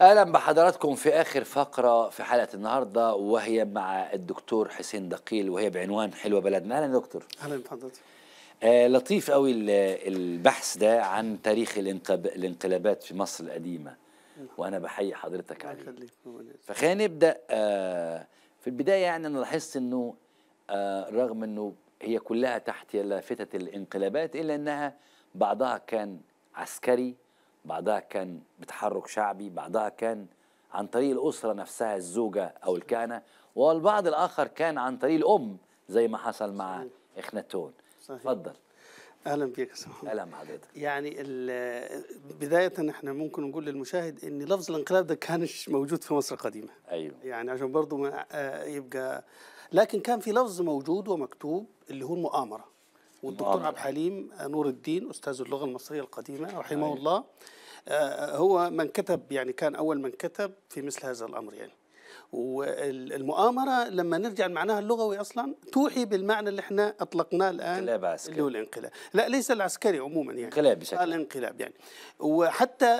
اهلا بحضراتكم في اخر فقره في حلقه النهارده وهي مع الدكتور حسين دقيل وهي بعنوان حلوه بلدنا اهلا يا دكتور اهلا بحضرتك آه لطيف قوي البحث ده عن تاريخ الانقلابات في مصر القديمه نعم. وانا بحيي حضرتك عليه فخلينا نبدا آه في البدايه يعني انا لاحظت انه آه رغم انه هي كلها تحت لافته الانقلابات الا انها بعضها كان عسكري بعدها كان بتحرك شعبي بعدها كان عن طريق الأسرة نفسها الزوجة أو الكهنة والبعض الآخر كان عن طريق الأم زي ما حصل مع صحيح. إخناتون اتفضل اهلا بيك يا اهلا بحضرتك يعني بدايه احنا ممكن نقول للمشاهد ان لفظ الانقلاب ده كانش موجود في مصر القديمه ايوه يعني عشان برضه ما آه، يبقى لكن كان في لفظ موجود ومكتوب اللي هو المؤامره والدكتور عبد الحليم نور الدين استاذ اللغه المصريه القديمه أيوه. رحمه أيوة. الله آه، هو من كتب يعني كان اول من كتب في مثل هذا الامر يعني والمؤامره لما نرجع لمعناها اللغوي اصلا توحي بالمعنى اللي احنا اطلقناه الان انقلاب عسكري اللي هو الانقلاب لا ليس العسكري عموما يعني انقلاب بشكل الانقلاب يعني وحتى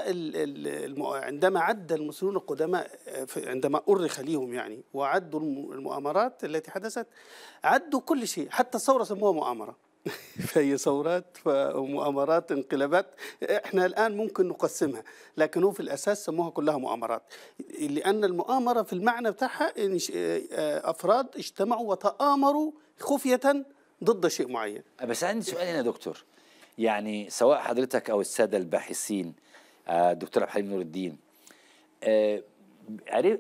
عندما عد المسلمون القدماء آه، عندما ارخ ليهم يعني وعدوا المؤامرات التي حدثت عدوا كل شيء حتى الثوره سموها مؤامره فهي ثورات ومؤامرات انقلابات احنا الان ممكن نقسمها لكن هو في الاساس سموها كلها مؤامرات لان المؤامره في المعنى بتاعها آه، افراد اجتمعوا وتامروا خفيه ضد شيء معين بس عندي سؤال هنا يا دكتور يعني سواء حضرتك او الساده الباحثين الدكتور آه، عبد الحليم نور الدين آه،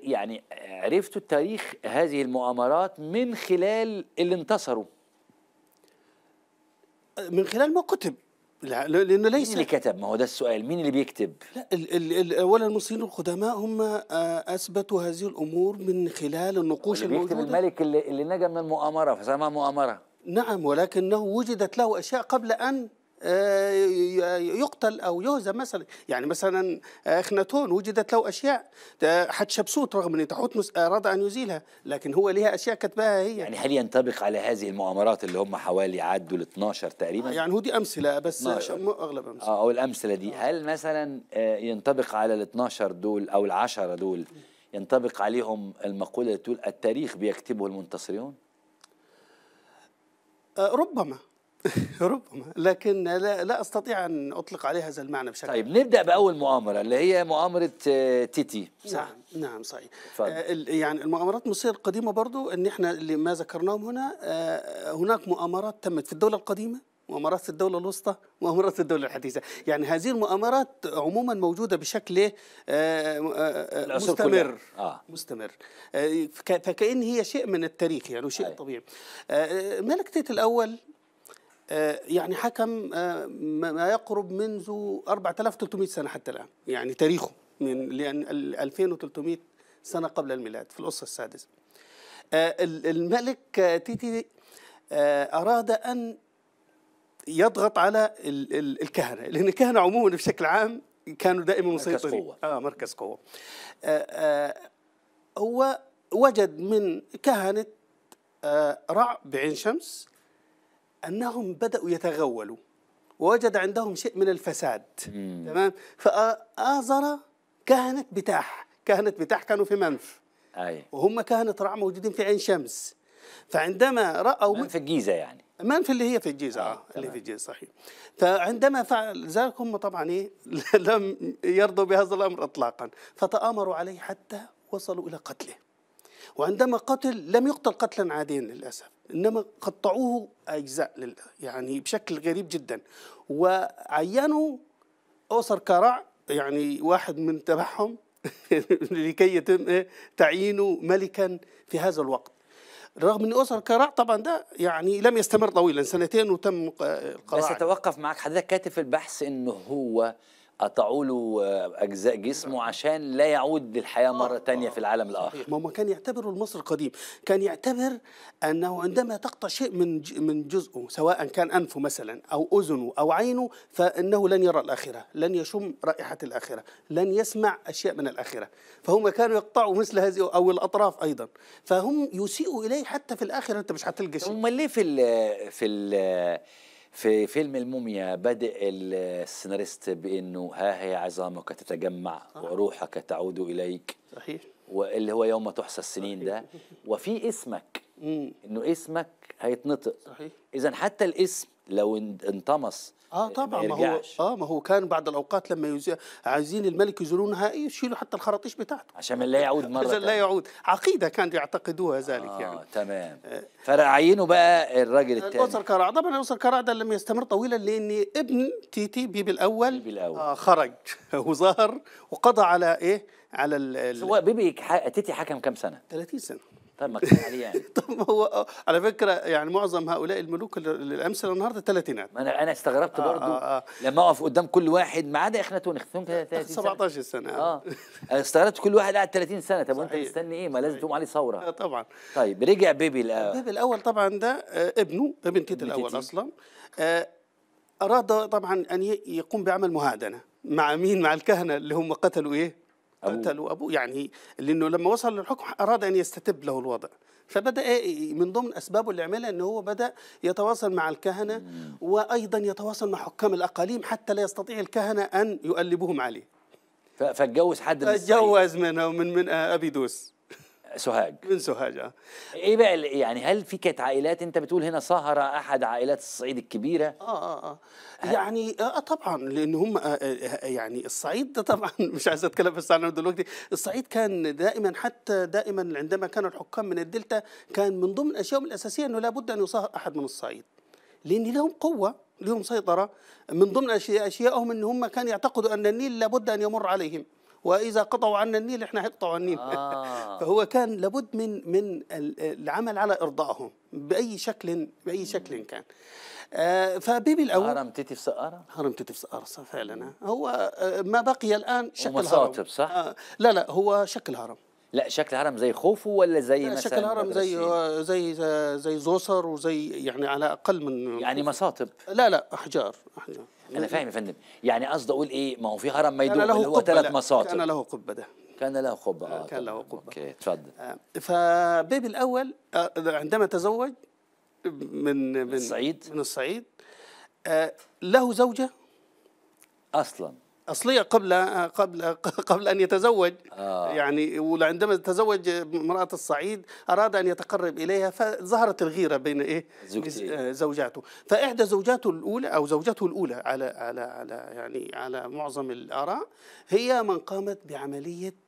يعني عرفتوا تاريخ هذه المؤامرات من خلال اللي انتصروا من خلال ما كتب لا لانه ليس مين اللي كتب ما هو ده السؤال مين اللي بيكتب لا اولا المصريين القدماء هم آه، اثبتوا هذه الامور من خلال النقوش اللي بيكتب الموجودة. الملك اللي, اللي نجا من المؤامره فسمى مؤامره نعم ولكنه وجدت له اشياء قبل ان آه، يقتل او يهزم مثلا يعني مثلا آه، اخناتون وجدت له اشياء حتشبسوت رغم ان تحتمس اراد ان يزيلها لكن هو ليها اشياء كتبها هي يعني هل ينطبق على هذه المؤامرات اللي هم حوالي عدوا ال 12 تقريبا يعني هو دي امثله بس 12. اغلب امثله اه او الامثله دي آه. هل مثلا ينطبق على ال 12 دول او ال 10 دول ينطبق عليهم المقوله اللي تقول التاريخ بيكتبه المنتصرون ربما ربما لكن لا, لا استطيع ان اطلق عليها هذا المعنى بشكل طيب نبدا باول مؤامره اللي هي مؤامره آه، تيتي صح؟ نعم نعم صحيح فضل. آه، يعني المؤامرات المصريه القديمه برضو ان احنا اللي ما ذكرناهم هنا آه، هناك مؤامرات تمت في الدوله القديمه مؤامرات في الدولة الوسطى مؤامرات في الدولة الحديثة يعني هذه المؤامرات عموما موجودة بشكل مستمر آه. مستمر فكأن هي شيء من التاريخ يعني شيء أيوة. آه. طبيعي تيت الأول آه، يعني حكم آه، ما يقرب منذ 4300 سنة حتى الآن يعني تاريخه من لأن 2300 سنة قبل الميلاد في الأسرة السادس آه، الملك تيتي أراد أن يضغط على الكهنة لأن الكهنة عموما بشكل عام كانوا دائما مسيطرين مركز قوة آه مركز قوة آه آه هو وجد من كهنة آه رع بعين شمس أنهم بدأوا يتغولوا ووجد عندهم شيء من الفساد مم. تمام فآزر كهنة بتاح كهنة بتاح كانوا في منف أي. وهم كهنة رع موجودين في عين شمس فعندما رأوا منف الجيزة يعني منف اللي هي في الجيزة آه. آه، اللي في الجيزة صحيح فعندما فعل ذلك هم طبعا إيه لم يرضوا بهذا الأمر إطلاقا فتآمروا عليه حتى وصلوا إلى قتله وعندما قتل لم يقتل قتلا عاديا للأسف إنما قطعوه أجزاء يعني بشكل غريب جدا وعينوا أوسر كرع يعني واحد من تبعهم لكي يتم إيه، تعيينه ملكا في هذا الوقت رغم ان اسر كرع طبعا ده يعني لم يستمر طويلا سنتين وتم القرار بس اتوقف معك حضرتك كاتب في البحث انه هو قطعوا له اجزاء جسمه عشان لا يعود للحياه مره آه، تانية في العالم الاخر ما هو كان يعتبره المصري القديم كان يعتبر انه عندما تقطع شيء من من جزءه سواء كان انفه مثلا او اذنه او عينه فانه لن يرى الاخره لن يشم رائحه الاخره لن يسمع اشياء من الاخره فهم كانوا يقطعوا مثل هذه او الاطراف ايضا فهم يسيئوا اليه حتى في الاخره انت مش هتلقى شيء امال ليه في ال في ال في فيلم الموميا بدأ السيناريست بأنه ها هي عظامك تتجمع وروحك تعود إليك صحيح واللي هو يوم تحصى السنين صحيح. ده وفي اسمك انه اسمك هيتنطق صحيح اذا حتى الاسم لو انطمس اه, آه، طبعا ما, ما هو اه ما هو كان بعد الاوقات لما عايزين الملك يزورون نهائي يشيلوا حتى الخراطيش بتاعته عشان لا يعود مره عشان لا يعود عقيده كانوا يعتقدوها ذلك آه يعني تمام فعينوا آه. فرعينه بقى الراجل الثاني الاسر كراع طبعا الاسر كراع ده لم يستمر طويلا لان ابن تيتي بيبي الاول بيبي الاول آه خرج وظهر وقضى على ايه على ال هو بيبي تيتي حكم كام سنه 30 سنه فما ما هو على فكره يعني معظم هؤلاء الملوك الامثله النهارده ثلاثينات انا انا استغربت آه، برضه آه آه. لما اقف قدام كل واحد ما عدا اخناتون اخناتون 17 سنه اه استغربت كل واحد قاعد 30 سنه طب وانت مستني ايه ما لازم تقوم عليه ثوره آه، طبعا طيب رجع بيبي الاول بيبي الاول طبعا ده آه، ابنه ابن تيت الاول اصلا اراد طبعا ان يقوم بعمل مهادنه مع مين مع الكهنه اللي هم قتلوا ايه قتلوا أبوه يعني لأنه لما وصل للحكم أراد أن يستتب له الوضع فبدأ من ضمن أسبابه اللي عملها أنه هو بدأ يتواصل مع الكهنة وأيضا يتواصل مع حكام الأقاليم حتى لا يستطيع الكهنة أن يؤلبهم عليه فاتجوز حد من فاتجوز من من أبيدوس سوهاج من سوهاج آه. ايه بقى يعني هل في كانت عائلات انت بتقول هنا سهر احد عائلات الصعيد الكبيره اه اه, آه. يعني آه،, آه طبعا لان هم آه, آه، يعني الصعيد ده طبعا مش عايز اتكلم بس عنه دلوقتي الصعيد كان دائما حتى دائما عندما كان الحكام من الدلتا كان من ضمن اشيائهم الاساسيه انه لابد ان يصهر احد من الصعيد لان لهم قوه لهم سيطره من ضمن اشيائهم ان هم كانوا يعتقدوا ان النيل لابد ان يمر عليهم واذا قطعوا عنا النيل احنا هيقطعوا النيل آه. فهو كان لابد من من العمل على ارضائهم باي شكل باي شكل كان آه، فبيبي الاول هرم تيتي في سقاره هرم تيتي في سقاره صح فعلا آه، هو آه، ما بقي الان شكل هرم صح لا لا هو شكل هرم لا شكل هرم زي خوفو ولا زي مثلا شكل هرم زي زي زي زوسر وزي يعني على اقل من يعني مصاطب لا لا احجار احجار انا فاهم يا فندم يعني قصدي اقول ايه ما هو في هرم ما يدور اللي هو ثلاث مساطر كان له قبه ده كان له قبه آه, آه، كان له قبه اوكي اتفضل آه، فبيبي الاول آه، عندما تزوج من من الصعيد من الصعيد له زوجه اصلا أصلية قبل قبل قبل أن يتزوج آه. يعني وعندما تزوج امرأة الصعيد أراد أن يتقرب إليها فظهرت الغيرة بين إيه زوجاته فإحدى زوجاته الأولى أو زوجته الأولى على على على يعني على معظم الآراء هي من قامت بعملية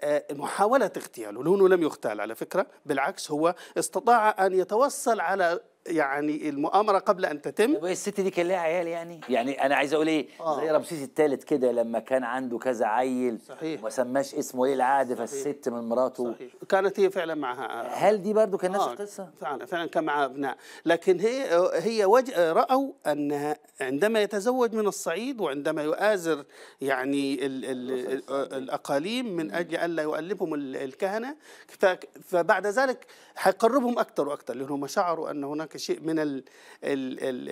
آه، محاولة اغتياله لونه لم يغتال على فكرة بالعكس هو استطاع أن يتوصل على يعني المؤامره قبل ان تتم طب الست دي كان لها عيال يعني يعني انا عايز اقول ايه آه. زي رمسيس الثالث كده لما كان عنده كذا عيل صحيح وما سماش اسمه ايه العهد فالست من مراته صحيح كانت هي فعلا معها هل دي برضو كان نفس آه. القصه فعلا فعلا كان معها ابناء لكن هي هي وج... راوا ان عندما يتزوج من الصعيد وعندما يؤازر يعني ال ال ال الاقاليم من اجل الا يؤلفهم الكهنه فبعد ذلك هيقربهم اكثر واكثر لان هم شعروا ان هناك كشيء من ال ال الـ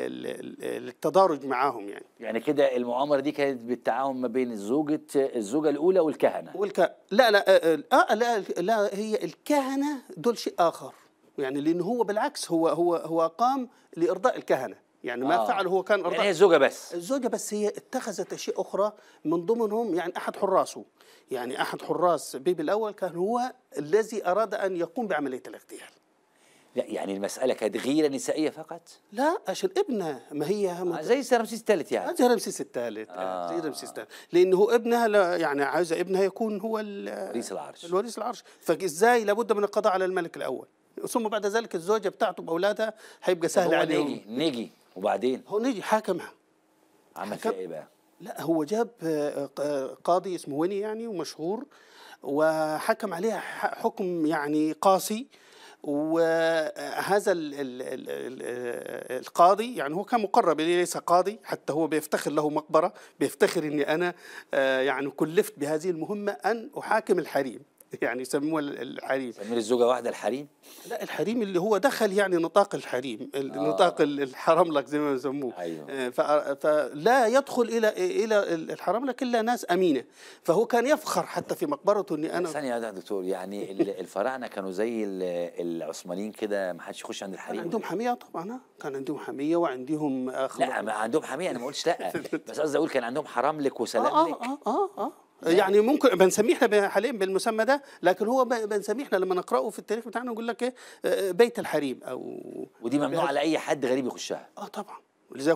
الـ التدارج معاهم يعني يعني كده المؤامره دي كانت بالتعاون ما بين الزوجه الزوجه الاولى والكهنه والك... لا لا آه, آه،, آه، لا لا هي الكهنه دول شيء اخر يعني لان هو بالعكس هو هو هو قام لارضاء الكهنه يعني ما آه. فعل هو كان ارضاء يعني هي الزوجه بس الزوجه بس هي اتخذت اشياء اخرى من ضمنهم يعني احد حراسه يعني احد حراس بيبي الاول كان هو الذي اراد ان يقوم بعمليه الاغتيال لا يعني المسألة كانت غيرة نسائية فقط؟ لا عشان ابنها ما هي آه،, يعني. آه زي رمسيس الثالث يعني زي رمسيس الثالث آه. زي رمسيس الثالث لأن هو ابنها لا يعني عايزة ابنها يكون هو وريث العرش الوريث العرش فإزاي لابد من القضاء على الملك الأول ثم بعد ذلك الزوجة بتاعته بأولادها هيبقى سهل عليهم نيجي نيجي وبعدين هو نيجي حاكمها عمل فيها ايه بقى؟ لا هو جاب آه، قاضي اسمه ويني يعني ومشهور وحكم عليها حكم يعني قاسي وهذا آه، القاضي يعني هو كان مقرب لي ليس قاضي حتى هو بيفتخر له مقبرة بيفتخر أني أنا آه، يعني كلفت بهذه المهمة أن أحاكم الحريم يعني يسموها الحريم يسميه الزوجه واحده الحريم لا الحريم اللي هو دخل يعني نطاق الحريم آه. نطاق الحرملك زي ما بيسموه أيوه. آه، فلا يدخل الى الى الحرملك الا ناس امينه فهو كان يفخر حتى في مقبرته اني انا ثانيه يا دكتور يعني الفراعنه كانوا زي العثمانيين كده ما حدش يخش عند الحريم عندهم حميه طبعا كان عندهم حميه وعندهم أخلاق. آه، لا عندهم حميه انا ما قلتش لا بس قصدي اقول كان عندهم حرملك آه، وسلاملك اه اه اه, آه. يعني نعم. ممكن بنسميه احنا حاليا بالمسمى ده لكن هو بنسميه احنا لما نقراه في التاريخ بتاعنا نقول لك ايه آه، بيت الحريم او ودي ممنوع على اي حد غريب يخشها اه طبعا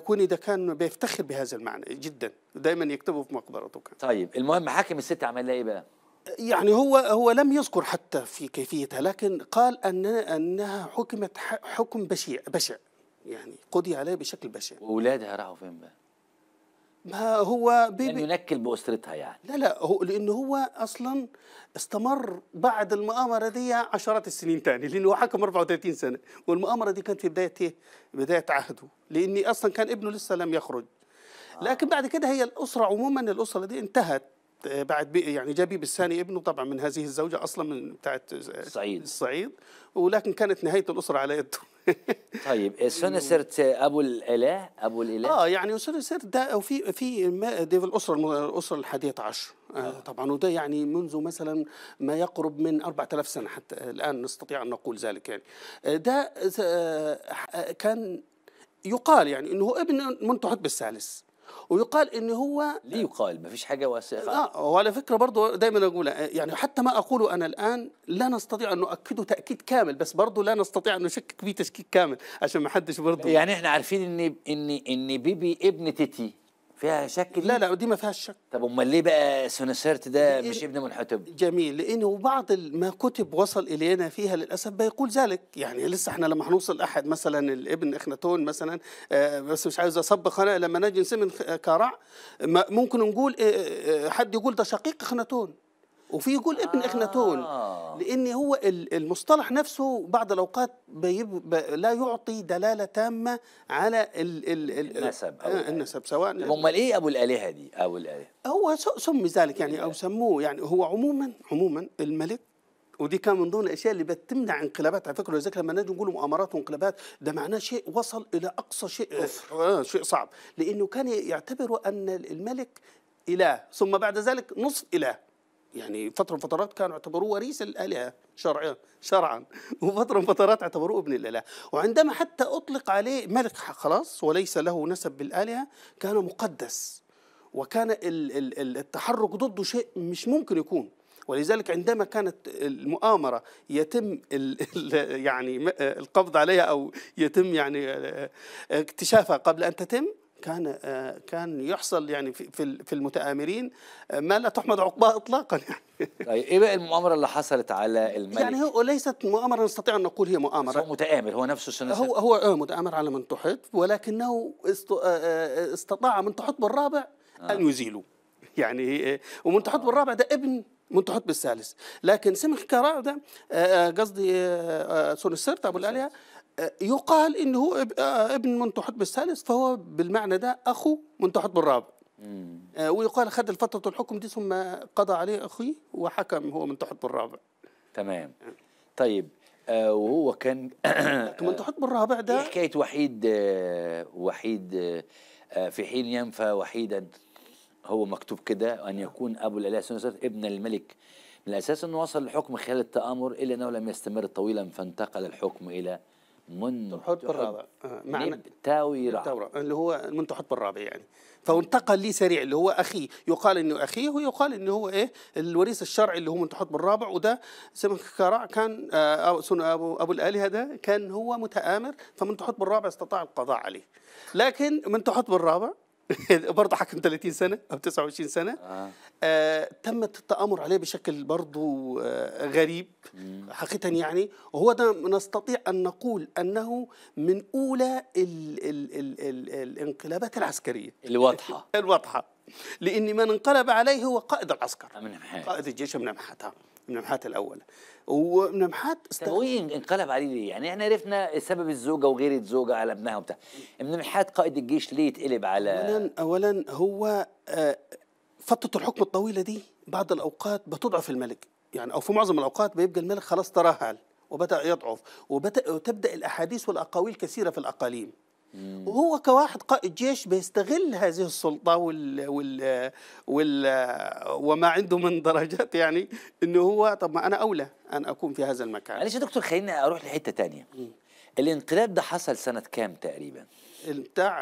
كوني ده كان بيفتخر بهذا المعنى جدا دايما يكتبه في مقبرته كان طيب المهم حاكم الست عمل ايه بقى يعني هو هو لم يذكر حتى في كيفيتها لكن قال ان انها حكمت حكم بشيع بشع يعني قضي عليها بشكل بشع واولادها راحوا فين بقى ما هو بيبي لن ينكل باسرتها يعني لا لا هو لانه هو اصلا استمر بعد المؤامره دي عشرات السنين تاني لانه حكم 34 سنه والمؤامره دي كانت في بدايه بدايه عهده لاني اصلا كان ابنه لسه لم يخرج آه. لكن بعد كده هي الاسره عموما الاسره دي انتهت بعد يعني جبيب الثاني ابنه طبعا من هذه الزوجه اصلا من بتاعت الصعيد الصعيد ولكن كانت نهايه الاسره على يده طيب سرت ابو الاله ابو الاله اه يعني سرت ده وفي في دي في الاسره الاسره الحادية عشر آه،, آه طبعا وده يعني منذ مثلا ما يقرب من 4000 سنه حتى الان نستطيع ان نقول ذلك يعني آه، ده آه، كان يقال يعني انه ابن منتهب الثالث ويقال ان هو ليه يقال ما فيش حاجه واسعه اه وعلى فكره برضه دايما اقول يعني حتى ما اقوله انا الان لا نستطيع ان نؤكده تاكيد كامل بس برضه لا نستطيع ان نشكك فيه تشكيك كامل عشان ما حدش برضه يعني احنا عارفين ان ان ان بيبي ابن تيتي فيها شك دي؟ لا لا دي ما فيهاش شك طب امال ليه بقى سونسيرت ده مش ابن منحتب جميل لانه بعض ما كتب وصل الينا فيها للاسف بيقول ذلك يعني لسه احنا لما هنوصل احد مثلا الابن اخناتون مثلا آه، بس مش عايز اصبخ انا لما نجي نسمي كرع ممكن نقول آه، آه، حد يقول ده شقيق اخناتون وفي يقول ابن آه. اخناتون لان هو المصطلح نفسه بعض الاوقات بيب لا يعطي دلاله تامه على ال ال النسب أو آه النسب سواء امال ايه ابو الالهه دي ابو الالهه هو سمي ذلك يعني او إيه. سموه يعني هو عموما عموما الملك ودي كان من ضمن الاشياء اللي بتمنع انقلابات على فكره لذلك لما نجي نقول مؤامرات وانقلابات ده معناه شيء وصل الى اقصى شيء آه،, آه شيء صعب لانه كان يعتبر ان الملك اله ثم بعد ذلك نصف اله يعني فتره من فترات كانوا اعتبروه وريث الالهه شرعا شرعا وفتره من فترات اعتبروه ابن الاله وعندما حتى اطلق عليه ملك خلاص وليس له نسب بالالهه كان مقدس وكان التحرك ضده شيء مش ممكن يكون ولذلك عندما كانت المؤامره يتم يعني القبض عليها او يتم يعني اكتشافها قبل ان تتم كان كان يحصل يعني في في المتآمرين ما لا تحمد عقباه اطلاقا يعني طيب ايه بقى المؤامره اللي حصلت على الملك؟ يعني هو ليست مؤامره نستطيع ان نقول هي مؤامره هو متآمر هو نفسه سنة هو هو متآمر على من تحط ولكنه آه، آه، استطاع من تحط الرابع آه. ان يزيله يعني ومن تحط الرابع ده ابن من تحط الثالث لكن سمح كراع ده قصدي سونسرت السرت ابو الاليه يقال انه هو آه، ابن منتحتب الثالث فهو بالمعنى ده اخو منتحتب الرابع آه، ويقال خد فتره الحكم دي ثم قضى عليه اخيه وحكم هو منتحتب الرابع تمام آه. طيب وهو كان منتحتب الرابع ده إيه حكايه وحيد وحيد في حين ينفى وحيدا هو مكتوب كده ان يكون ابو الاله ابن الملك من الاساس انه وصل الحكم خلال التامر الا انه لم يستمر طويلا فانتقل الحكم الى منتحب الرابع آه، يعني معنى التاويرة اللي هو المنتحب الرابع يعني فانتقل لي سريع اللي هو اخيه يقال انه اخيه ويقال انه هو ايه الوريث الشرعي اللي هو منتحب الرابع وده سمك كراع كان آه ابو ابو الالهه ده كان هو متآمر فمنتحب الرابع استطاع القضاء عليه لكن منتحب الرابع برضه حكم 30 سنه او 29 سنه آه. آه تم التامر عليه بشكل برضه آه غريب مم. حقيقه يعني وهو ده نستطيع ان نقول انه من اولى ال ال ال الـ الانقلابات العسكريه الواضحه الواضحه لان من انقلب عليه هو قائد العسكر قائد الجيش من محتها من نمحات الاول المحات است... انقلب عليه ليه؟ يعني احنا عرفنا سبب الزوجه وغير الزوجه على ابنها وبتاع المحات قائد الجيش ليه يتقلب على اولا اولا هو آه، فتره الحكم الطويله دي بعض الاوقات بتضعف الملك يعني او في معظم الاوقات بيبقى الملك خلاص ترهل وبدا يضعف وبدا وتبدا الاحاديث والاقاويل كثيره في الاقاليم وهو كواحد قائد جيش بيستغل هذه السلطه وال وال, وال وما عنده من درجات يعني انه هو طب ما انا اولى ان اكون في هذا المكان معلش يا دكتور خليني اروح لحته ثانيه الانقلاب ده حصل سنه كام تقريبا بتاع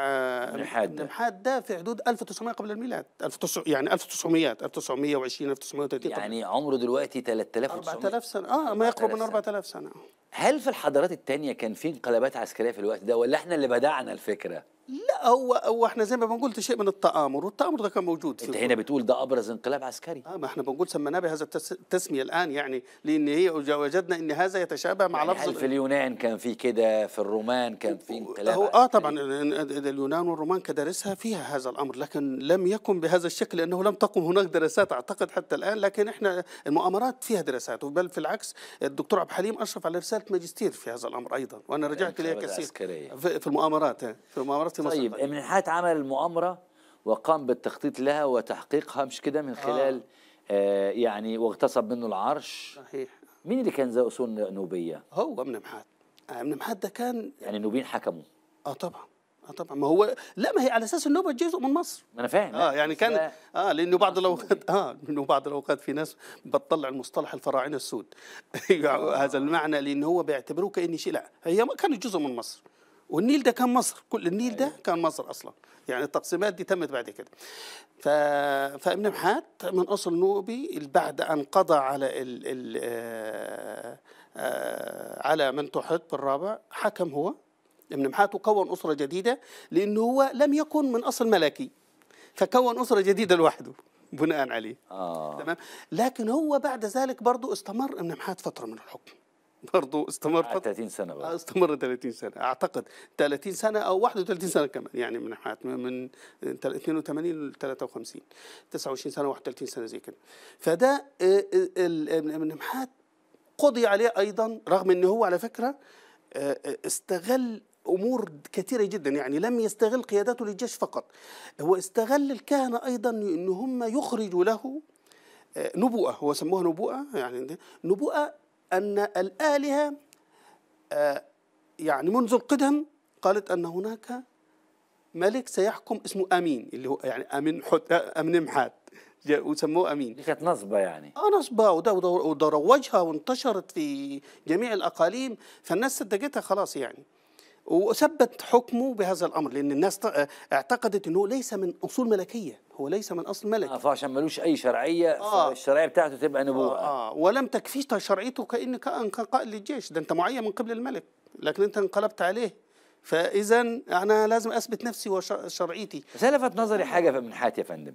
نمحات ده. ده في حدود 1900 قبل الميلاد 1900 يعني 1900 1920 1930 يعني عمره دلوقتي 3900 4000 سنه اه ما يقرب من 4000 سنه هل في الحضارات التانية كان في انقلابات عسكرية في الوقت ده ولا احنا اللي بدعنا الفكرة؟ لا هو هو احنا زي ما بنقول شيء من التآمر والتآمر ده كان موجود انت هنا بتقول ده ابرز انقلاب عسكري اه ما احنا بنقول سميناه بهذا التسمية الان يعني لان هي وجدنا ان هذا يتشابه مع يعني لفظ هل في اليونان كان في كده في الرومان كان في انقلاب هو اه طبعا اليونان والرومان كدرسها فيها هذا الامر لكن لم يكن بهذا الشكل لانه لم تقم هناك دراسات اعتقد حتى الان لكن احنا المؤامرات فيها دراسات بل في العكس الدكتور عبد الحليم اشرف على رسالة عملت ماجستير في هذا الامر ايضا وانا إيه، رجعت اليه كثير إيه، في المؤامرات في المؤامرات طيب، في مصر طيب إيه، امنحات عمل المؤامره وقام بالتخطيط لها وتحقيقها مش كده من آه. خلال آه. آه يعني واغتصب منه العرش صحيح مين اللي كان ذا اصول نوبيه؟ هو ابن محاد آه، ابن محاد ده كان يعني النوبيين حكموا اه طبعا اه طبعا ما هو لا ما هي على اساس النوبه جزء من مصر ما انا فاهم اه يعني كان اه لانه بعض الاوقات اه لانه بعض الاوقات في ناس بتطلع المصطلح الفراعنه السود يعني هذا المعنى لانه هو بيعتبروه كاني شيء لا هي ما كانت جزء من مصر والنيل ده كان مصر كل النيل ده أيوة. كان مصر اصلا يعني التقسيمات دي تمت بعد كده ف... فابن محات من اصل نوبي بعد ان قضى على ال... ال... آ... آه، آ... آه، على منتوحتب حكم هو ابن محاتو كون أسرة جديدة لأنه هو لم يكن من أصل ملكي فكون أسرة جديدة لوحده بناء عليه آه. تمام لكن هو بعد ذلك برضه استمر ابن محات فترة من الحكم برضه استمر 30 سنة بقى. آه، استمر 30 سنة أعتقد 30 سنة أو 31 سنة كمان يعني من حيات من 82 ل 53 29 سنة 31 سنة زي كده فده ابن آه، آه، محات قضي عليه أيضا رغم أن هو على فكرة استغل امور كثيره جدا يعني لم يستغل قيادته للجيش فقط هو استغل الكهنه ايضا ان هم يخرجوا له آه، نبوءه هو سموها نبوءه يعني نبوءه ان الالهه آه، يعني منذ القدم قالت ان هناك ملك سيحكم اسمه امين اللي هو يعني امين حد آه، امين محات وسموه امين كانت نصبه يعني اه نصبه وده, وده, وانتشرت في جميع الاقاليم فالناس صدقتها خلاص يعني وثبت حكمه بهذا الامر لان الناس آه، اعتقدت انه ليس من اصول ملكيه هو ليس من اصل ملكي اه فعشان ملوش اي شرعيه آه فالشرعيه بتاعته تبقى نبوءه آه, آه ولم تكفيش شرعيته كان كان قائد للجيش ده انت معين من قبل الملك لكن انت انقلبت عليه فاذا انا لازم اثبت نفسي وشرعيتي بس انا لفت نظري حاجه من حياتي يا فندم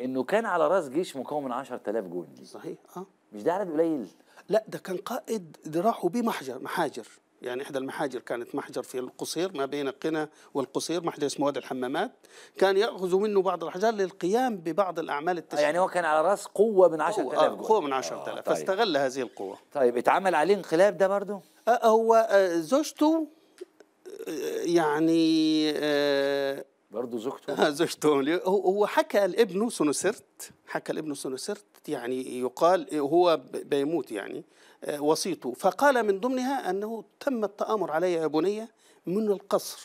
انه كان على راس جيش مكون من 10000 جندي صحيح اه مش ده عدد قليل لا ده كان قائد راحوا بيه محجر محاجر يعني إحدى المحاجر كانت محجر في القصير ما بين قنا والقصير محجر اسمه وادي الحمامات كان يأخذ منه بعض الأحجار للقيام ببعض الأعمال التشريعية آه، يعني هو كان على رأس قوة من 10000 قوة, آه، قوة من 10000 آه، طيب. فاستغل هذه القوة طيب اتعمل عليه انقلاب ده برضه؟ آه هو زوجته يعني برضه زوجته زوجته هو حكى لابنه سنوسرت حكى لابنه سنوسرت يعني يقال هو بيموت يعني وسيطه فقال من ضمنها أنه تم التآمر علي يا بني من القصر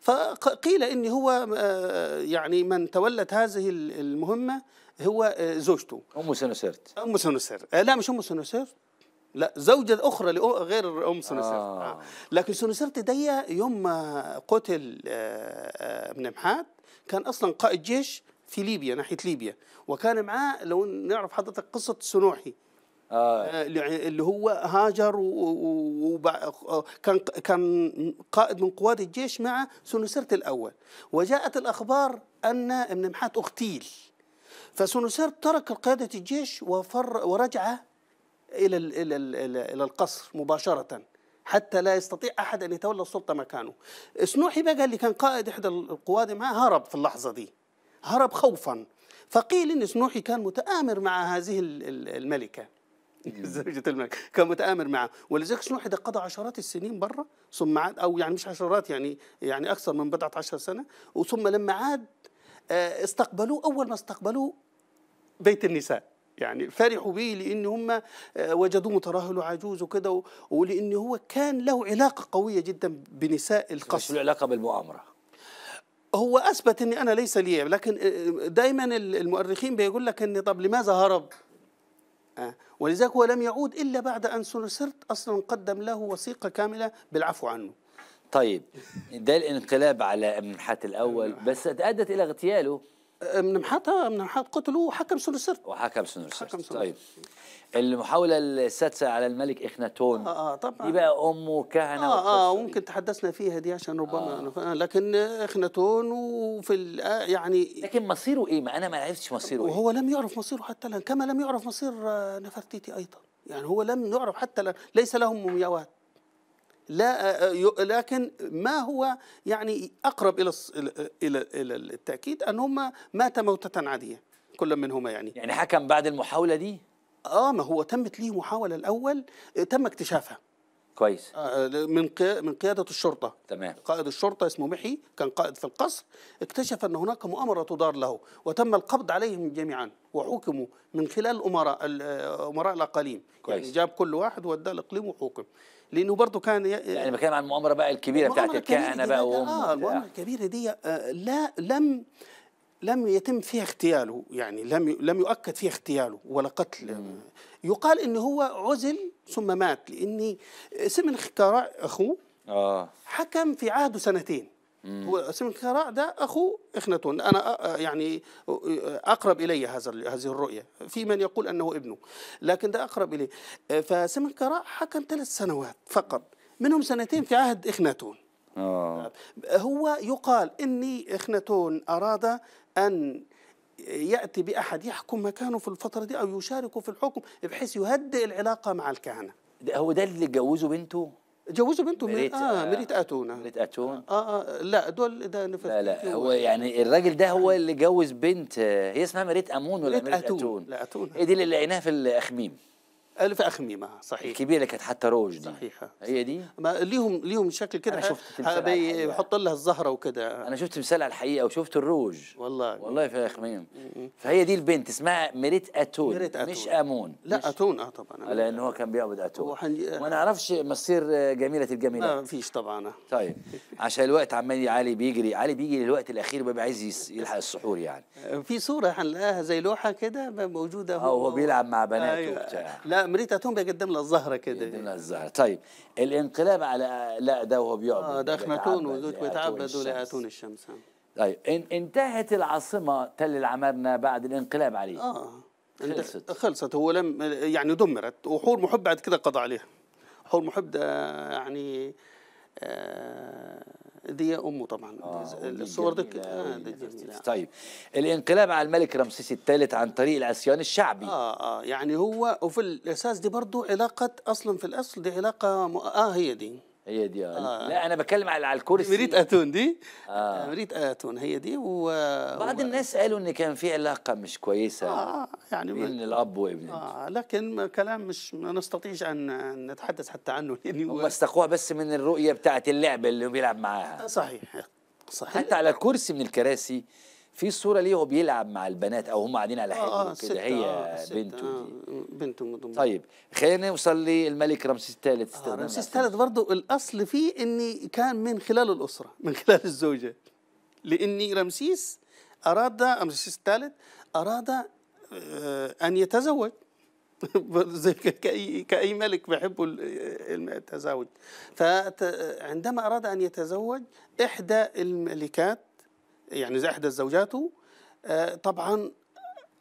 فقيل إن هو آه، يعني من تولت هذه المهمة هو آه، زوجته أم سنسرت أم سنوسرت آه، لا مش أم سنوسرت لا زوجة أخرى غير أم سنسرت آه. لكن سنسرت دي يوم ما قتل ابن محاد كان أصلا قائد جيش في ليبيا ناحية ليبيا وكان معاه لو نعرف حضرتك قصة سنوحي آه. آه، اللي هو هاجر وكان آه، كان قائد من قواد الجيش مع سنوسرت الاول وجاءت الاخبار ان ابن محات اغتيل فسنوسرت ترك قياده الجيش وفر ورجع الى الى الى القصر مباشره حتى لا يستطيع احد ان يتولى السلطه مكانه سنوحي بقى اللي كان قائد احدى القواد معه هرب في اللحظه دي هرب خوفا فقيل ان سنوحي كان متآمر مع هذه الملكه زوجة الملك كان متآمر معه ولذلك شنو حدا قضى عشرات السنين برا ثم عاد أو يعني مش عشرات يعني يعني أكثر من بضعة عشر سنة وثم لما عاد آه، استقبلوه أول ما استقبلوه بيت النساء يعني فرحوا به لان هم آه، وجدوه مترهل وعجوز وكده ولان هو كان له علاقه قويه جدا بنساء القصر شو العلاقه بالمؤامره هو اثبت اني انا ليس لي لكن آه، دايما المؤرخين بيقول لك ان طب لماذا هرب ولذلك هو لم يعود إلا بعد أن سرت أصلا قدم له وثيقة كاملة بالعفو عنه طيب ده الانقلاب على منحات الأول بس أدت إلى اغتياله منحاتها منحات قتله وحكم سنسرت وحكم سنسرت طيب المحاولة السادسة على الملك إخناتون آه, آه طبعا دي بقى أمه كهنة آه, آه ممكن تحدثنا فيها دي عشان ربما آه لكن إخناتون وفي آه، يعني لكن مصيره إيه؟ ما أنا ما عرفتش مصيره وهو إيه وهو لم يعرف مصيره حتى الآن كما لم يعرف مصير آه، نفرتيتي أيضا يعني هو لم يعرف حتى الآن ليس لهم مومياوات لا آه، لكن ما هو يعني اقرب الى الى الى التاكيد ان هم مات موته عاديه كل منهما يعني يعني حكم بعد المحاوله دي اه ما هو تمت ليه محاوله الاول آه، تم اكتشافها كويس آه، آه، من من قياده الشرطه تمام قائد الشرطه اسمه محي كان قائد في القصر اكتشف ان هناك مؤامره تدار له وتم القبض عليهم جميعا وحكموا من خلال امراء امراء الاقاليم كويس. يعني جاب كل واحد وداه الاقليم وحكم لانه برضه كان يعني بكلم عن المؤامره بقى الكبيره بتاعت الكهنه بقى, بقى, بقى, بقى اه المؤامره الكبيره دي آه لا لم لم يتم فيها اغتياله يعني لم لم يؤكد فيها اغتياله ولا قتل مم. يقال ان هو عزل ثم مات لان اسم خكراء اخوه آه. حكم في عهده سنتين مم. هو اسم خكراء ده اخو اخنتون انا آه، آه، يعني آه، اقرب الي هذا هذه الرؤيه في من يقول انه ابنه لكن ده اقرب الي فسمن خكراء حكم ثلاث سنوات فقط منهم سنتين في عهد اخنتون آه. هو يقال إني إخنتون أراد أن يأتي بأحد يحكم مكانه في الفترة دي أو يشاركه في الحكم بحيث يهدئ العلاقة مع الكهنة هو ده اللي جوزه بنته جوزوا بنته مريت اه مريت اتونا مريت اتون اه اه لا دول ده لا لا هو يعني الراجل ده هو اللي جوز بنت هي اسمها مريت امون ولا مريت, مريت اتون, أتون. لا اتون دي اللي لقيناها في الاخميم الف اخميمه صحيح الكبيره اللي كانت حتى روج دي صحيحه هي دي ما ليهم ليهم شكل كده انا شفت تمثال بيحط لها الزهره وكده انا شفت مثال على الحقيقه وشفت الروج والله والله في اخميم فهي دي البنت اسمها ميريت اتون ميريت أتون. مش امون لا مش اتون اه طبعا لان هو كان بيعبد اتون وحن... وما نعرفش مصير آه، جميله الجميلات ما فيش طبعا طيب عشان الوقت عمال علي بيجري علي بيجي للوقت الاخير وبيبقى عايز يلحق السحور يعني في صوره هنلاقيها زي لوحه كده موجوده آه، هو هو بيلعب مع بناته آه لا امريتا توم بيقدم لها الزهره كده بيقدم لها الزهره طيب الانقلاب على لا ده وهو بيعبد اه ده اخناتون وزوت بيتعبدوا لاتون الشمس طيب إن انتهت العاصمه تل العمارنه بعد الانقلاب عليه اه خلصت خلصت هو لم يعني دمرت وحور محب بعد كده قضى عليها حور محب ده يعني آه دي امه طبعا آه دي الصور دي, آه دي طيب الانقلاب على الملك رمسيس الثالث عن طريق العصيان الشعبي اه اه يعني هو وفي الاساس دي برضه علاقه اصلا في الاصل دي علاقه اه هي دي هي دي آه. آه. لا انا بتكلم على الكرسي مريت اتون دي آه. مريت اتون هي دي و... بعض الناس قالوا ان كان في علاقه مش كويسه آه،, آه يعني بين ما... الاب وابنه آه لكن كلام مش ما نستطيعش ان نتحدث حتى عنه لاني يعني هم استقوها بس من الرؤيه بتاعه اللعبه اللي بيلعب معاها صحيح صحيح حتى على الكرسي من الكراسي في صوره ليه هو بيلعب مع البنات او هم قاعدين على حلو آه كده هي آه بنته آه بنته مضمون طيب خلينا نوصل للملك رمسيس الثالث آه نعم، رمسيس الثالث برضه الاصل فيه ان كان من خلال الاسره من خلال الزوجه لاني رمسيس اراد رمسيس الثالث اراد آه، ان يتزوج زي كأي, كأي ملك بيحب التزاوج فعندما أراد أن يتزوج إحدى الملكات يعني إحدى زوجاته آه، طبعا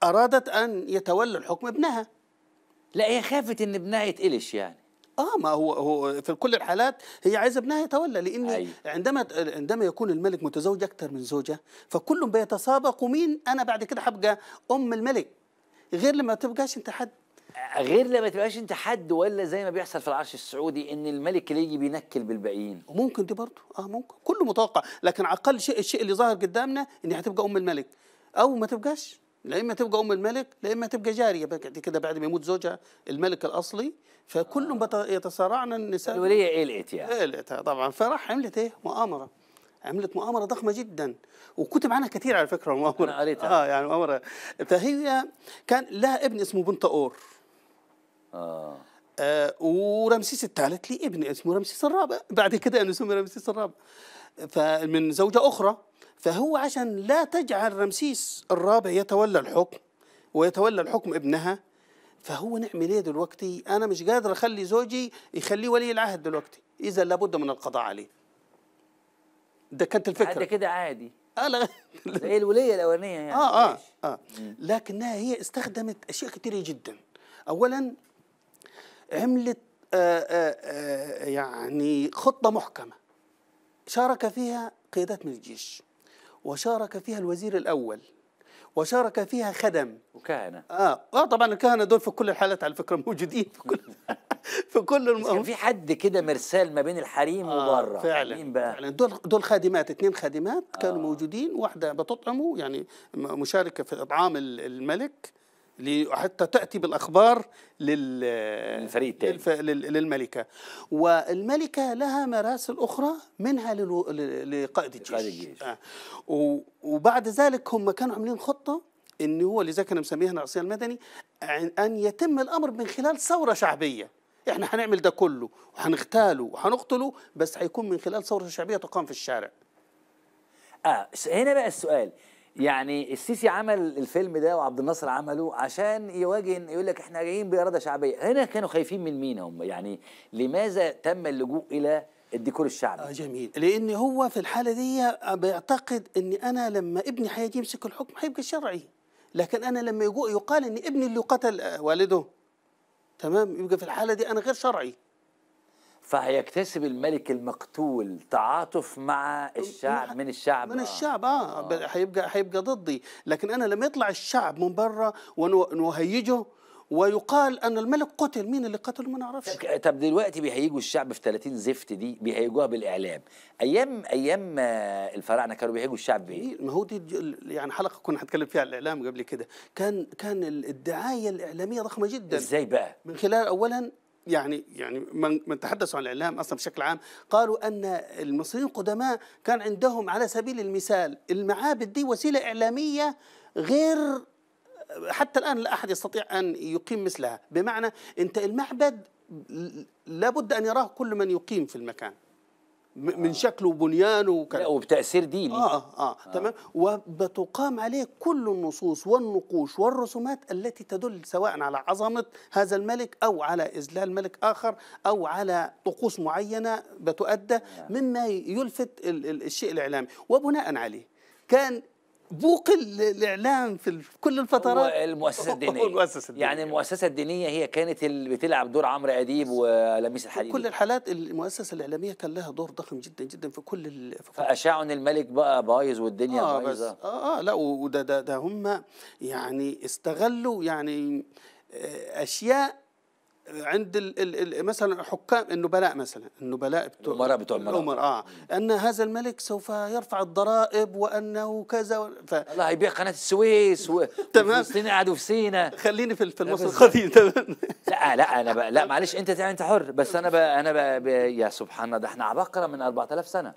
أرادت أن يتولى الحكم ابنها لا هي خافت ان ابنها يتقلش يعني اه ما هو هو في كل الحالات هي عايزه ابنها يتولى لان أيوة. عندما عندما يكون الملك متزوج اكثر من زوجه فكلهم بيتسابقوا مين انا بعد كده هبقى ام الملك غير لما تبقاش انت حد غير لما تبقاش انت حد ولا زي ما بيحصل في العرش السعودي ان الملك اللي يجي بينكل بالباقيين ممكن دي برضه اه ممكن كله متوقع لكن اقل شيء الشيء اللي ظاهر قدامنا ان هتبقى ام الملك او ما تبقاش لا اما تبقى ام الملك لا اما تبقى جاريه بعد كده بعد ما يموت زوجها الملك الاصلي فكلهم يتصارعن النساء الوليه قلقت يعني قلقت آه، طبعا فراح عملت ايه مؤامره عملت مؤامرة ضخمة جدا وكتب عنها كثير على فكرة المؤامرة أنا قريتها آه يعني مؤامرة فهي كان لها ابن اسمه بنتاور آه. آه ورمسيس الثالث لي ابن اسمه رمسيس الرابع بعد كده انه سمي رمسيس الرابع فمن زوجة أخرى فهو عشان لا تجعل رمسيس الرابع يتولى الحكم ويتولى الحكم ابنها فهو نعمل ايه دلوقتي انا مش قادر اخلي زوجي يخليه ولي العهد دلوقتي اذا لابد من القضاء عليه ده كانت الفكره ده كده عادي اه لا زي الوليه الاولانيه يعني اه اه اه لكنها هي استخدمت اشياء كثيره جدا اولا عملت آه، آه، آه، يعني خطة محكمة شارك فيها قيادات من الجيش وشارك فيها الوزير الأول وشارك فيها خدم وكهنه اه اه طبعا الكهنه دول في كل الحالات على فكره موجودين في كل في كل الم... كان في حد كده مرسال ما بين الحريم آه وبره فعلا مين بقى؟ فعلا دول دول خادمات اثنين خادمات كانوا آه. موجودين واحده بتطعمه يعني مشاركه في اطعام الملك حتى تأتي بالأخبار للفريق الثاني للف... لل... للملكة والملكة لها مراسل أخرى منها للو... ل... لقائد الجيش, الجيش. آه. و... وبعد ذلك هم كانوا عاملين خطة إن هو لذلك أنا مسميها العصيان المدني أن يتم الأمر من خلال ثورة شعبية إحنا هنعمل ده كله وهنغتاله وهنقتله بس هيكون من خلال ثورة شعبية تقام في الشارع آه هنا بقى السؤال يعني السيسي عمل الفيلم ده وعبد الناصر عمله عشان يواجه يقول لك احنا جايين باراده شعبيه هنا كانوا خايفين من مين هم يعني لماذا تم اللجوء الى الديكور الشعبي آه جميل لان هو في الحاله دي بيعتقد ان انا لما ابني هيجي يمسك الحكم هيبقى شرعي لكن انا لما يقال ان ابني اللي قتل آه، والده تمام يبقى في الحاله دي انا غير شرعي فهيكتسب الملك المقتول تعاطف مع الشعب من الشعب من آه. الشعب اه, آه. هيبقى هيبقى ضدي لكن انا لما يطلع الشعب من برا ونهيجه ويقال ان الملك قتل مين اللي قتله ما نعرفش طب دلوقتي بيهيجوا الشعب في 30 زفت دي بيهيجوها بالاعلام ايام ايام آه، الفراعنه كانوا بيهيجوا الشعب بايه إيه، ما هو دي يعني حلقه كنا هنتكلم فيها على الاعلام قبل كده كان كان الدعايه الاعلاميه ضخمه جدا ازاي بقى من خلال اولا يعني يعني من, من تحدثوا عن الاعلام اصلا بشكل عام قالوا ان المصريين القدماء كان عندهم على سبيل المثال المعابد دي وسيله اعلاميه غير حتى الان لا احد يستطيع ان يقيم مثلها بمعنى انت المعبد لابد ان يراه كل من يقيم في المكان من شكله وبنيانه وكذا لا وبتاثير ديني آه،, آه, اه اه تمام وبتقام عليه كل النصوص والنقوش والرسومات التي تدل سواء على عظمه هذا الملك او على اذلال ملك اخر او على طقوس معينه بتؤدى نعم. مما يلفت الشيء الاعلامي وبناء عليه كان بوق الاعلام في كل الفترات المؤسسه الدينيه المؤسسة الدينية. يعني المؤسسه الدينيه هي كانت اللي بتلعب دور عمرو اديب ولميس الحديد كل الحالات المؤسسه الاعلاميه كان لها دور ضخم جدا جدا في كل فاشاع ان الملك بقى بايظ والدنيا آه بايظه اه اه لا وده ده, ده هم يعني استغلوا يعني آه، اشياء عند الـ الـ الـ مثلا حكام النبلاء مثلا النبلاء بتوع الامراء بتوع الامراء اه ان هذا الملك سوف يرفع الضرائب وانه كذا و... ف... الله هيبيع قناه السويس و... تمام فلسطين قعدوا في سينا خليني في في المصري القديم تمام لا لا انا ب... لا معلش انت تعني انت حر بس انا ب... انا ب... ب... يا سبحان الله ده احنا عباقره من 4000 سنه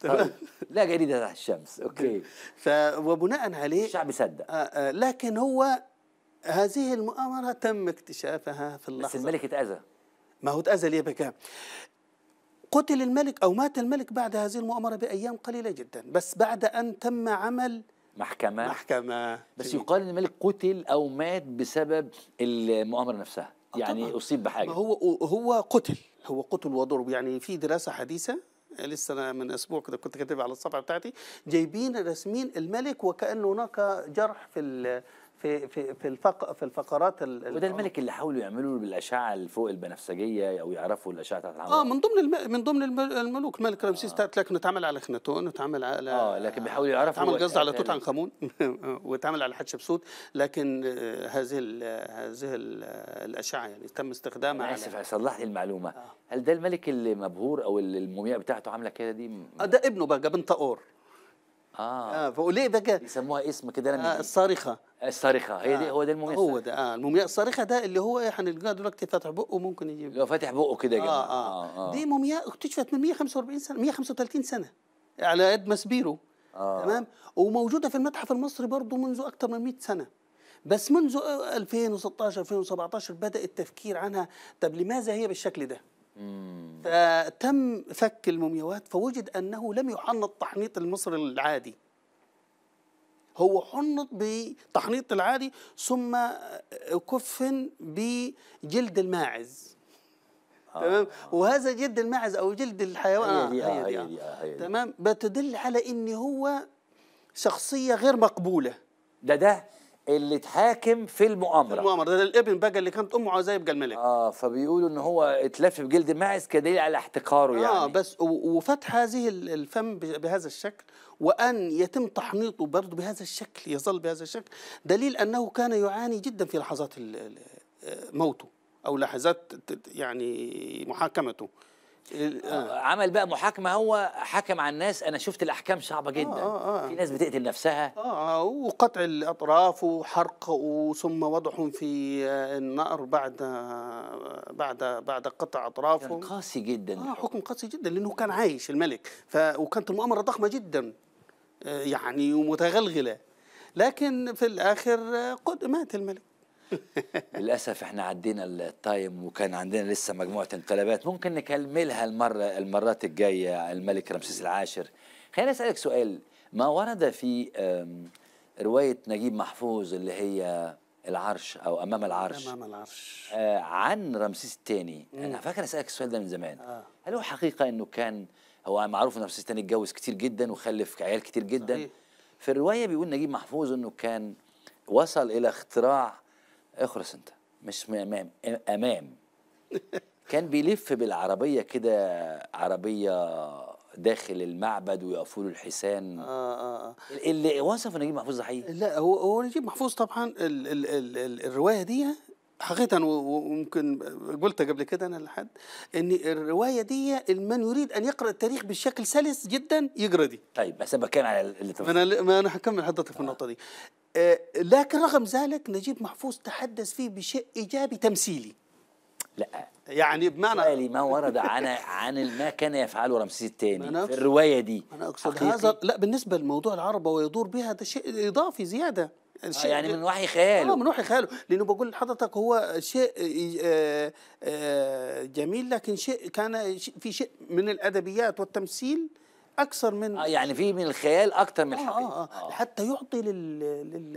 طيب، لا جريده تحت الشمس اوكي ف وبناء عليه الشعب صدق آه آه لكن هو هذه المؤامرة تم اكتشافها في اللحظة بس الملك اتأذى ما هو اتأذى ليه بقى؟ قتل الملك أو مات الملك بعد هذه المؤامرة بأيام قليلة جدا بس بعد أن تم عمل محكمة محكمة بس يقال إن الملك قتل أو مات بسبب المؤامرة نفسها يعني طبعا. أصيب بحاجة ما هو هو قتل هو قتل وضرب يعني في دراسة حديثة لسه انا من اسبوع كده كنت كاتبها على الصفحه بتاعتي جايبين راسمين الملك وكأنه هناك جرح في في في في الفق في الفقرات ال وده الملك اللي حاولوا يعملوا بالاشعه اللي فوق البنفسجيه او يعرفوا الاشعه بتاعت اه من ضمن الم... من ضمن الملوك الملك رمسيس آه. لكن اتعمل على اخناتون اتعمل على اه لكن بيحاولوا آه، يعرفوا اتعمل قصد على توت عنخ امون واتعمل على حتشبسوت لكن آه، هذه ال... هذه ال... الاشعه يعني تم استخدامها انا اسف صلح لي المعلومه آه. هل ده الملك اللي مبهور او المومياء بتاعته عامله كده دي م... آه، ده ابنه بقى طاقور اه, آه ده بقى يسموها اسم كده انا آه الصارخه آه، الصارخه هي آه دي هو ده المومياء هو ده آه المومياء الصارخه ده اللي هو هنلقاه دلوقتي فاتح بقه ممكن يجيب لو فاتح بقه كده آه،, آه, آه, آه, دي مومياء اكتشفت من 145 سنه 135 سنه على يد ماسبيرو آه تمام وموجوده في المتحف المصري برضه منذ اكثر من 100 سنه بس منذ 2016 2017 بدا التفكير عنها طب لماذا هي بالشكل ده؟ فتم فك المومياوات فوجد أنه لم يحنط تحنيط المصري العادي هو حنط بتحنيط العادي ثم آه، كفن بجلد الماعز آه. تمام آه. وهذا جلد الماعز او جلد الحيوان هي دي آه. آه، هي آه. هي آه. هي تمام بتدل على ان هو شخصيه غير مقبوله ده ده اللي اتحاكم في المؤامره في المؤامره ده الابن بقى اللي كانت امه عزيه يبقى الملك اه فبيقولوا ان هو اتلف بجلد ماعز كدليل على احتقاره آه، يعني اه بس وفتح هذه الفم بهذا الشكل وان يتم تحنيطه برضه بهذا الشكل يظل بهذا الشكل دليل انه كان يعاني جدا في لحظات آه، موته او لحظات يعني محاكمته آه. عمل بقى محاكمه هو حكم على الناس انا شفت الاحكام صعبه جدا آه آه. آه. في ناس بتقتل نفسها اه آه وقطع الاطراف وحرق وثم وضعهم في النار بعد بعد بعد قطع اطرافهم كان قاسي جدا آه حكم قاسي جدا لانه كان عايش الملك ف وكانت المؤامره ضخمه جدا آه، يعني ومتغلغله لكن في الاخر قد مات الملك للاسف احنا عدينا التايم وكان عندنا لسه مجموعه انقلابات ممكن نكملها المره المرات الجايه الملك رمسيس العاشر خلينا اسالك سؤال ما ورد في روايه نجيب محفوظ اللي هي العرش او امام العرش امام العرش آه عن رمسيس الثاني انا فاكر اسالك السؤال ده من زمان آه. هل هو حقيقه انه كان هو معروف ان رمسيس الثاني اتجوز كتير جدا وخلف عيال كتير جدا صحيح. في الروايه بيقول نجيب محفوظ انه كان وصل الى اختراع اخرس انت مش امام امام كان بيلف بالعربيه كده عربيه داخل المعبد ويقفوا له الحسان آه آه. آه. اللي وصف نجيب محفوظ ده حقيقي لا هو هو نجيب محفوظ طبعا ال ال ال ال الروايه دي حقيقه وممكن قلت قبل كده انا لحد ان الروايه دي من يريد ان يقرا التاريخ بشكل سلس جدا يقرا دي طيب بس انا بتكلم على اللي ما انا ما انا هكمل حضرتك في النقطه دي آه، لكن رغم ذلك نجيب محفوظ تحدث فيه بشيء ايجابي تمثيلي لا يعني بمعنى سؤالي ما ورد عن عن ما كان يفعله رمسيس الثاني في الروايه دي انا اقصد حقيقي. هذا لا بالنسبه لموضوع العربه ويدور بها ده شيء اضافي زياده آه يعني من وحي خياله اه من وحي خياله لانه بقول لحضرتك هو شيء آه، آه، جميل لكن شيء كان في شيء من الادبيات والتمثيل اكثر من آه يعني في من الخيال اكثر من آه، الحقيقه آه آه. آه. حتى يعطي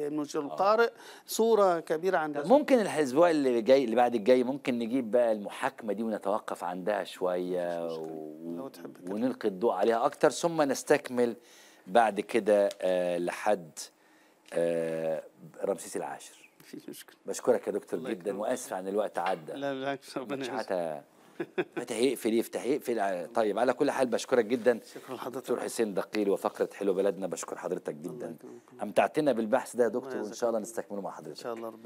للقارئ آه. صوره كبيره عن ممكن الاسبوع اللي جاي اللي بعد الجاي ممكن نجيب بقى المحاكمه دي ونتوقف عندها شويه و... ونلقي الضوء عليها اكثر ثم نستكمل بعد كده آه لحد آه رمسيس العاشر مفيش مشكله بشكرك يا دكتور جدا واسف عن الوقت عدى لا بالعكس ربنا يعزك فتح يقفل يفتح يقفل طيب على كل حال بشكرك جدا شكرا لحضرتك دكتور حسين دقيل وفقره حلو بلدنا بشكر حضرتك جدا امتعتنا بالبحث ده يا دكتور وان شاء الله نستكمله مع حضرتك ان شاء الله ربنا